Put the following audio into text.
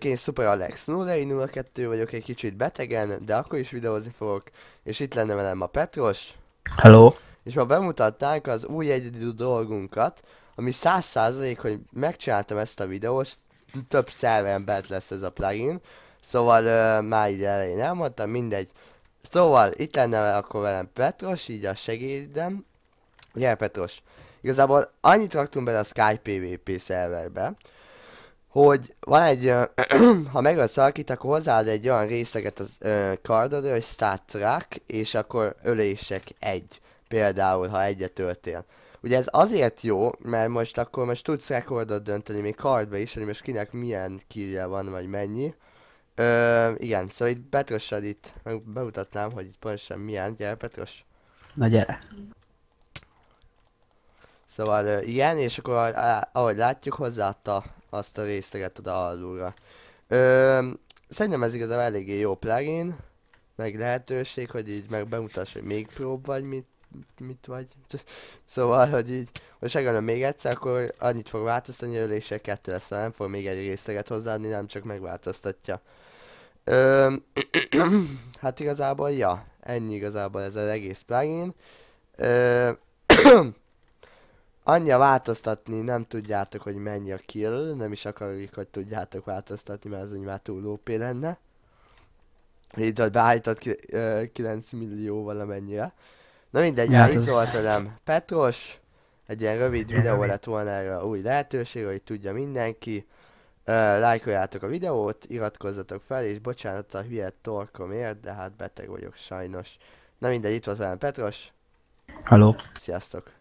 Sziasztok, én Super Alex 0102 vagyok, egy kicsit betegen, de akkor is videózni fogok. És itt lenne velem a Petros. Hello. És ma bemutatták az új egyedül dolgunkat, ami 100% hogy megcsináltam ezt a videót, több bet lesz ez a plugin. Szóval uh, már ide elején elmondtam, mindegy. Szóval itt lenne akkor velem Petros, így a segédem. Gyere Petros. Igazából annyit raktunk bele a Skype PvP szerverbe, hogy van egy, ha meg az szakít, akkor hozzáad egy olyan részleget az ö, kardodra, hogy stat track, és akkor ölések egy. Például, ha egyet töltél Ugye ez azért jó, mert most akkor most tudsz rekordot dönteni még kardba is, hogy most kinek milyen kirje van, vagy mennyi. Ö, igen, szóval itt Petrossal itt bemutatnám, hogy itt pontosan milyen. Gyere Petros. Na gyere. Szóval igen, és akkor ahogy látjuk hozzáadta azt a részteget oda alulra. Ö, szerintem ez igazából eléggé jó plugin, meg lehetőség, hogy így meg bemutass, hogy még prób vagy, mit, mit vagy. Szóval, hogy így, most megölöm még egyszer, akkor annyit fog változtatni, hogy ölése kettő lesz, nem fog még egy részleget hozzáadni, nem csak megváltoztatja. Ö, hát igazából, ja, ennyi igazából ez az egész plugin. Ö, Annyira változtatni nem tudjátok, hogy mennyi a kill, nem is akarjuk, hogy tudjátok változtatni, mert az úgy már túl OP lenne. Így ott beállított ki, ö, 9 millió valamennyire. Na mindegy, hát itt volt velem Petros, egy ilyen rövid videó lett volna erre a új lehetőség, hogy tudja mindenki. lájkoljátok a videót, iratkozzatok fel, és bocsánat a hülye torkomért, de hát beteg vagyok sajnos. Na mindegy, itt volt velem Petros. Hello. Sziasztok.